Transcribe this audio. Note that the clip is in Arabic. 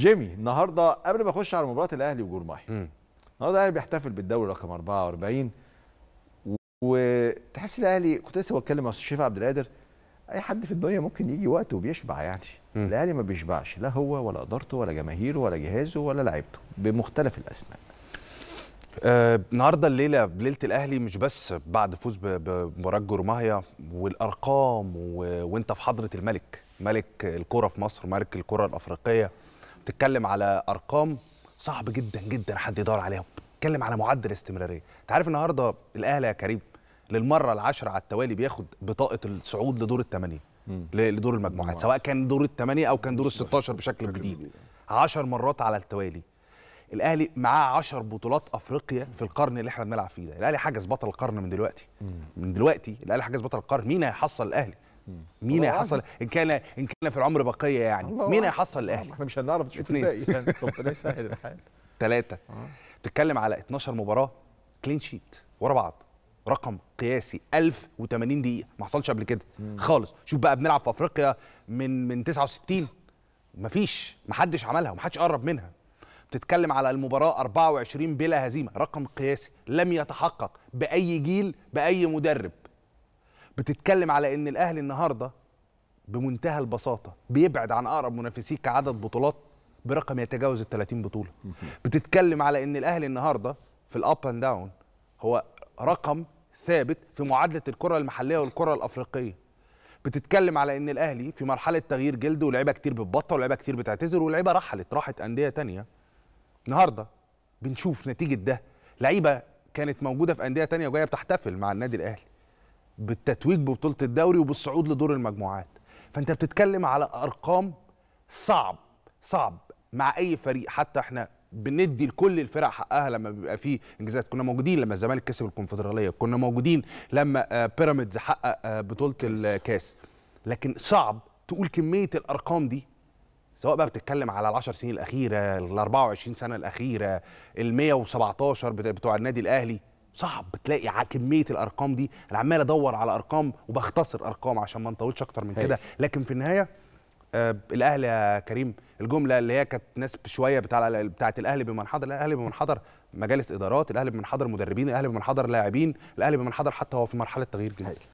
جيمي النهارده قبل ما اخش على مباراه الاهلي وجورماي النهارده الاهلي بيحتفل بالدوري رقم 44 وتحس الاهلي كنت لسه بتكلم مع استاذ شريف عبد القادر اي حد في الدنيا ممكن يجي وقت وبيشبع يعني مم. الاهلي ما بيشبعش لا هو ولا ادارته ولا جماهيره ولا جهازه ولا لعيبته بمختلف الاسماء آه، النهارده آه، الليله بليله الاهلي مش بس بعد فوز بمباراه جورماهيا والارقام و... وانت في حضره الملك ملك الكره في مصر ملك الكره الافريقيه بتتكلم على ارقام صعب جدا جدا حد يدور عليها بتتكلم على معدل استمراريه انت عارف النهارده الاهلي يا كريم للمره العاشره على التوالي بياخد بطاقه الصعود لدور الثمانيه لدور المجموعات سواء كان دور الثمانيه او كان دور ال 16 بشكل جديد 10 مرات على التوالي الاهلي معاه 10 بطولات افريقيا في القرن اللي احنا بنلعب فيه ده الاهلي حجز بطل القرن من دلوقتي من دلوقتي الاهلي حجز بطل القرن مين هيحصل الاهلي مين هيحصل ان كان ان كان في العمر بقيه يعني مين هيحصل الاهلي احنا مش هنعرف نشوف الباقي يعني ربنا يسهل الحال ثلاثه آه. بتتكلم على 12 مباراه كلين شيت ورا بعض رقم قياسي 1080 دقيقه ما حصلش قبل كده خالص شوف بقى بنلعب في افريقيا من من 69 مفيش محدش عملها ومحدش قرب منها بتتكلم على المباراة 24 بلا هزيمة رقم قياسي لم يتحقق بأي جيل بأي مدرب بتتكلم على ان الاهلي النهارده بمنتهى البساطه بيبعد عن اقرب منافسيه كعدد بطولات برقم يتجاوز ال 30 بطوله بتتكلم على ان الاهلي النهارده في الاب اند داون هو رقم ثابت في معادله الكره المحليه والكره الافريقيه بتتكلم على ان الاهلي في مرحله تغيير جلد ولاعيبه كتير بتبطل ولاعيبه كتير بتعتذر ولاعيبه رحلت راحت انديه تانية النهارده بنشوف نتيجه ده لعيبه كانت موجوده في انديه تانية وجايه بتحتفل مع النادي الاهلي بالتتويج ببطوله الدوري وبالصعود لدور المجموعات فانت بتتكلم على ارقام صعب صعب مع اي فريق حتى احنا بندي لكل الفرق حقها لما بيبقى فيه انجازات كنا موجودين لما الزمالك كسب الكونفدراليه كنا موجودين لما آه، بيراميدز حقق آه، بطوله الكاس لكن صعب تقول كميه الارقام دي سواء بقى بتتكلم على ال10 سنين الاخيره ال 24 سنه الاخيره ال 117 بتوع النادي الاهلي صعب تلاقي على كميه الارقام دي انا عمال ادور على ارقام وبختصر ارقام عشان ما نطولش اكتر من كده لكن في النهايه آه الاهلي يا كريم الجمله اللي هي كانت ناس شويه بتاع بتاعه الاهلي بمنحدر الاهلي بمنحدر مجالس ادارات الاهلي بمنحدر مدربين الاهلي بمنحدر لاعبين الاهلي بمنحدر حتى هو في مرحله تغيير جديد